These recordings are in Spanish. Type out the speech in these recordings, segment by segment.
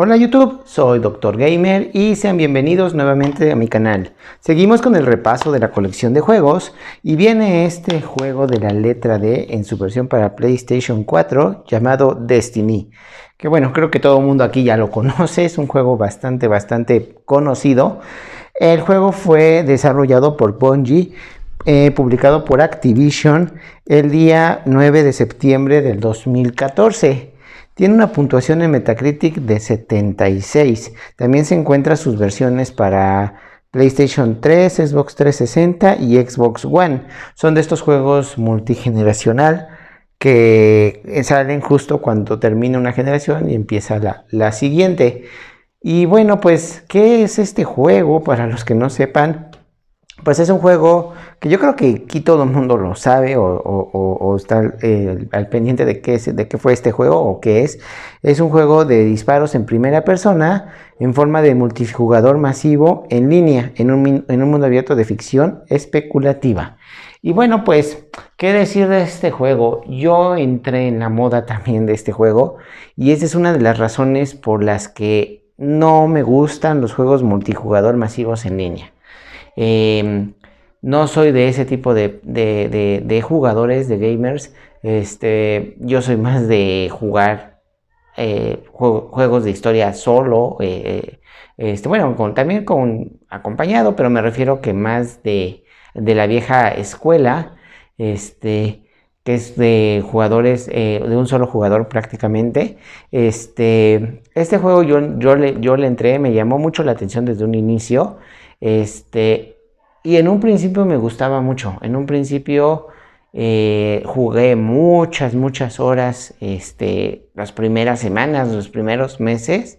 Hola YouTube, soy Dr. Gamer y sean bienvenidos nuevamente a mi canal. Seguimos con el repaso de la colección de juegos y viene este juego de la letra D en su versión para PlayStation 4 llamado Destiny. Que bueno, creo que todo el mundo aquí ya lo conoce, es un juego bastante, bastante conocido. El juego fue desarrollado por Bungie, eh, publicado por Activision el día 9 de septiembre del 2014. Tiene una puntuación en Metacritic de 76. También se encuentra sus versiones para PlayStation 3, Xbox 360 y Xbox One. Son de estos juegos multigeneracional que salen justo cuando termina una generación y empieza la, la siguiente. Y bueno, pues, ¿qué es este juego? Para los que no sepan, pues es un juego que yo creo que aquí todo el mundo lo sabe o, está al pendiente de qué, de qué fue este juego o qué es. Es un juego de disparos en primera persona en forma de multijugador masivo en línea, en un mundo abierto de ficción especulativa. Y bueno, pues, ¿qué decir de este juego? Yo entré en la moda también de este juego y esa es una de las razones por las que no me gustan los juegos multijugador masivos en línea. Em, no soy de ese tipo de, jugadores, de gamers. Este, yo soy más de jugar eh, juegos de historia solo. Eh, eh, este, bueno, también con acompañado, pero me refiero que más de, la vieja escuela. Este, que es de jugadores, eh, de un solo jugador prácticamente. Este, este juego yo, yo, le, yo le entré, me llamó mucho la atención desde un inicio. Este, y en un principio me gustaba mucho. En un principio eh, jugué muchas, muchas horas este, las primeras semanas, los primeros meses.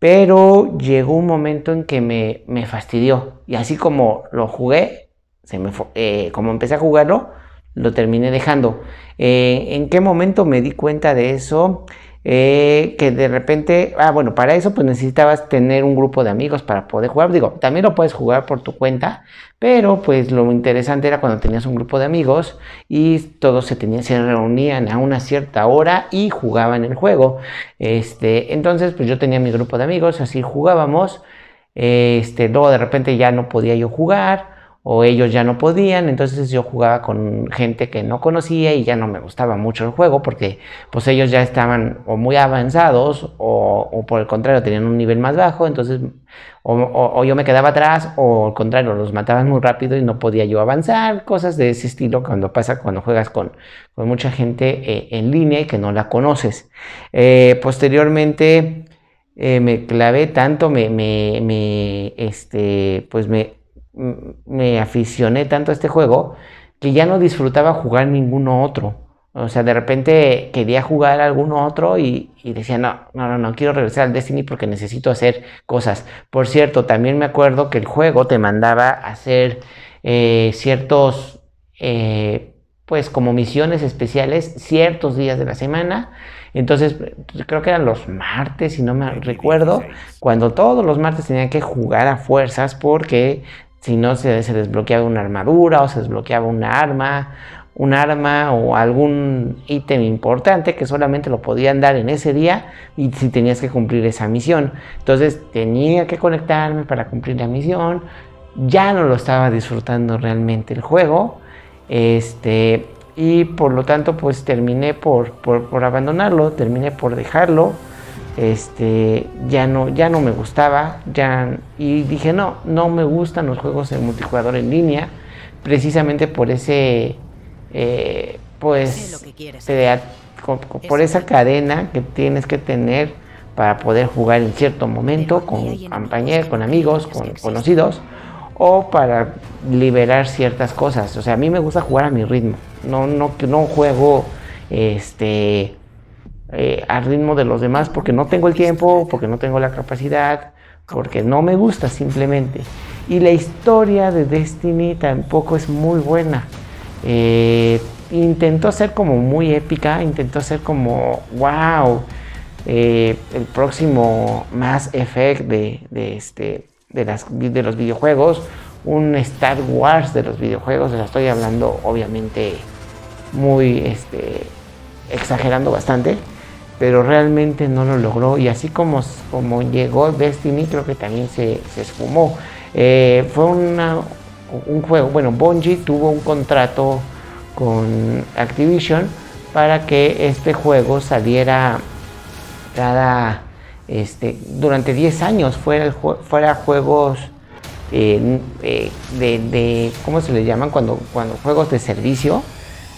Pero llegó un momento en que me, fastidió. Y así como lo jugué, se eh, como empecé a jugarlo, lo terminé dejando. Eh, ¿En qué momento me di cuenta de eso? Eh, que de repente, ah, bueno, para eso pues necesitabas tener un grupo de amigos para poder jugar. Digo, también lo puedes jugar por tu cuenta, pero pues lo interesante era cuando tenías un grupo de amigos y todos se, tenían, se reunían a una cierta hora y jugaban el juego. Este, entonces pues yo tenía mi grupo de amigos, así jugábamos. Este, luego de repente ya no podía yo jugar o ellos ya no podían, entonces yo jugaba con gente que no conocía y ya no me gustaba mucho el juego porque pues ellos ya estaban o muy avanzados o, por el contrario tenían un nivel más bajo, entonces o, yo me quedaba atrás o al contrario los mataban muy rápido y no podía yo avanzar, cosas de ese estilo cuando pasa cuando juegas con, mucha gente eh, en línea y que no la conoces. Eh, posteriormente eh, me clavé tanto, me, me este, pues me me aficioné tanto a este juego que ya no disfrutaba jugar ninguno otro. O sea, de repente quería jugar alguno otro y, decía, no, no, no, no, quiero regresar al Destiny porque necesito hacer cosas. Por cierto, también me acuerdo que el juego te mandaba a hacer eh, ciertos, eh, pues como misiones especiales ciertos días de la semana. Entonces, creo que eran los martes, si no me recuerdo, cuando todos los martes tenían que jugar a fuerzas porque si no se, desbloqueaba una armadura o se desbloqueaba una arma, un arma o algún ítem importante que solamente lo podían dar en ese día y si tenías que cumplir esa misión. Entonces tenía que conectarme para cumplir la misión. Ya no lo estaba disfrutando realmente el juego. Este, y por lo tanto pues terminé por, por, por abandonarlo, terminé por dejarlo este ya no ya no me gustaba ya y dije no no me gustan los juegos en multijugador en línea precisamente por ese eh, pues por esa cadena que tienes que tener para poder jugar en cierto momento con compañeros con amigos con conocidos o para liberar ciertas cosas o sea a mí me gusta jugar a mi ritmo no no no juego este eh, al ritmo de los demás porque no tengo el tiempo, porque no tengo la capacidad, porque no me gusta simplemente. Y la historia de Destiny tampoco es muy buena. Eh, intentó ser como muy épica, intentó ser como, wow, eh, el próximo más efecto de, este, las, de los videojuegos, un Star Wars de los videojuegos, la estoy hablando obviamente muy este, exagerando bastante pero realmente no lo logró y así como, como llegó Destiny creo que también se, se esfumó. Eh, fue un juego, bueno, Bungie tuvo un contrato con Activision para que este juego saliera cada, este, durante 10 años, fuera, fuera juegos eh, eh, de, de, ¿cómo se le llaman? Cuando, cuando juegos de servicio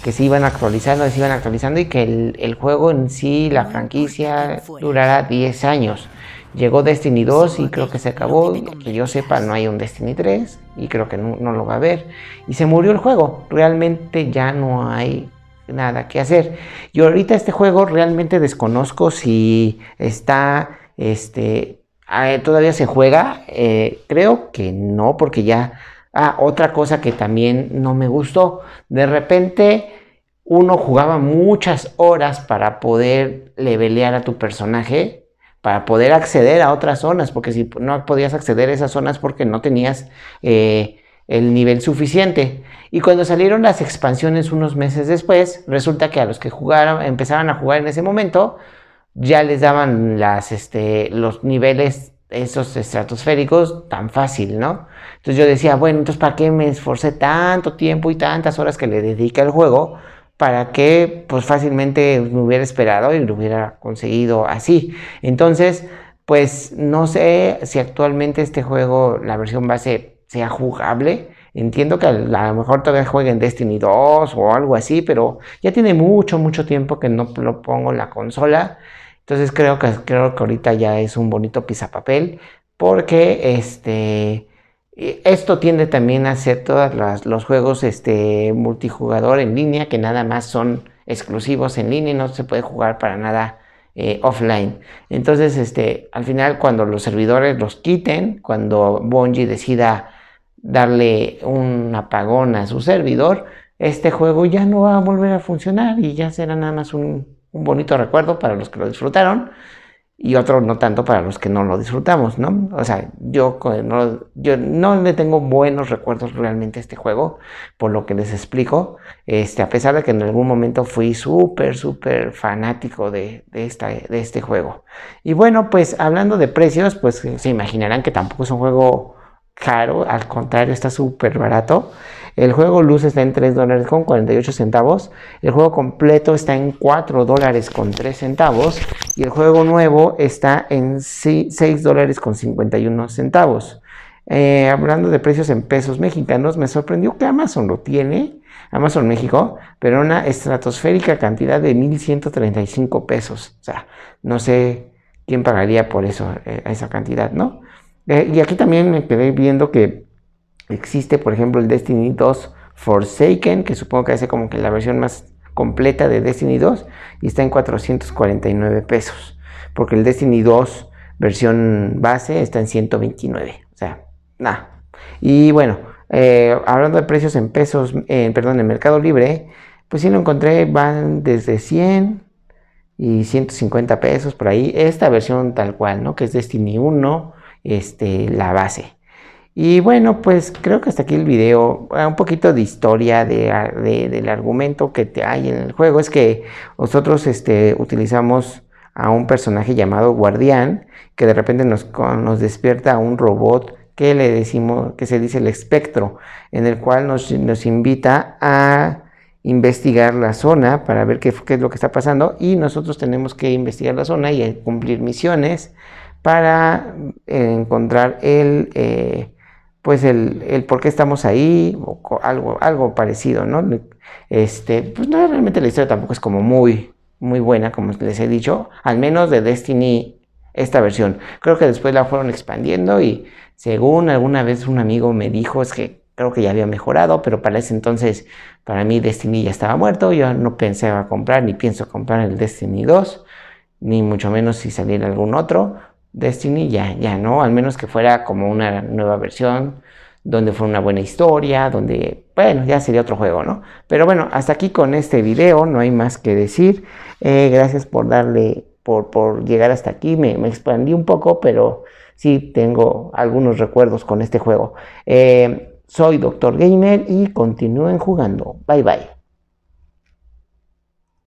que se iban actualizando, se iban actualizando y que el, juego en sí, la franquicia, durará 10 años. Llegó Destiny 2 y creo que se acabó. Que yo sepa, no hay un Destiny 3 y creo que no, lo va a haber. Y se murió el juego. Realmente ya no hay nada que hacer. Yo ahorita este juego realmente desconozco si está, este, ah, eh, todavía se juega. Eh, creo que no, porque ya Ah, otra cosa que también no me gustó, de repente uno jugaba muchas horas para poder levelear a tu personaje para poder acceder a otras zonas, porque si no podías acceder a esas zonas porque no tenías eh, el nivel suficiente. Y cuando salieron las expansiones unos meses después, resulta que a los que jugaron, empezaban a jugar en ese momento, ya les daban las, este, los niveles esos estratosféricos tan fácil, ¿no? Entonces yo decía, bueno, entonces ¿para qué me esforcé tanto tiempo y tantas horas que le dediqué al juego? Para que pues fácilmente me hubiera esperado y lo hubiera conseguido así. Entonces, pues no sé si actualmente este juego, la versión base, sea jugable. Entiendo que a lo mejor todavía jueguen Destiny 2 o algo así, pero ya tiene mucho, mucho tiempo que no lo pongo en la consola. Entonces creo que, creo que ahorita ya es un bonito pizapapel. porque este, esto tiende también a hacer todos los juegos este, multijugador en línea que nada más son exclusivos en línea y no se puede jugar para nada eh, offline. Entonces, este, al final, cuando los servidores los quiten, cuando Bungie decida darle un apagón a su servidor, este juego ya no va a volver a funcionar y ya será nada más un un bonito recuerdo para los que lo disfrutaron y otro no tanto para los que no lo disfrutamos, ¿no? O sea, yo no, yo no le tengo buenos recuerdos realmente a este juego, por lo que les explico, este, a pesar de que en algún momento fui súper, súper fanático de, de, esta, de este juego. Y bueno, pues hablando de precios, pues se imaginarán que tampoco es un juego caro, al contrario, está súper barato. El juego luz está en 3 dólares con 48 centavos. El juego completo está en 4 dólares con 3 centavos. Y el juego nuevo está en $6.51. dólares con 51 centavos. Eh, hablando de precios en pesos mexicanos, me sorprendió que Amazon lo tiene, Amazon México, pero una estratosférica cantidad de 1.135 pesos. O sea, no sé quién pagaría por eso, a eh, esa cantidad, ¿no? Eh, y aquí también me quedé viendo que Existe, por ejemplo, el Destiny 2 Forsaken, que supongo que hace como que la versión más completa de Destiny 2 y está en 449 pesos. Porque el Destiny 2 versión base está en 129. O sea, nada. Y bueno, eh, hablando de precios en pesos, perdón, en Mercado Libre, pues sí lo encontré, van desde 100 y 150 pesos por ahí. Esta versión tal cual, ¿no? Que es Destiny 1, este, la base. Y bueno, pues creo que hasta aquí el video. Ah, un poquito de historia ah, de, del argumento que te hay en el juego. Es que nosotros este, utilizamos a un personaje llamado Guardián, que de repente nos, nos despierta a un robot que le decimos, que se dice el espectro, en el cual nos, invita a investigar la zona para ver qué, qué es lo que está pasando. Y nosotros tenemos que investigar la zona y cumplir misiones para eh, encontrar el. Eh, pues el, por qué estamos ahí, o algo, algo parecido, ¿no? Este, pues no, realmente la historia tampoco es como muy, muy buena, como les he dicho, al menos de Destiny, esta versión. Creo que después la fueron expandiendo y según alguna vez un amigo me dijo, es que creo que ya había mejorado, pero para ese entonces, para mí Destiny ya estaba muerto, yo no pensaba comprar, ni pienso comprar el Destiny 2, ni mucho menos si saliera algún otro, Destiny ya, ya no, al menos que fuera como una nueva versión, donde fue una buena historia, donde, bueno, ya sería otro juego, ¿no? Pero bueno, hasta aquí con este video, no hay más que decir. Eh, gracias por darle, por, por llegar hasta aquí, me, expandí un poco, pero sí tengo algunos recuerdos con este juego. Eh, soy Doctor Gamer y continúen jugando. Bye bye.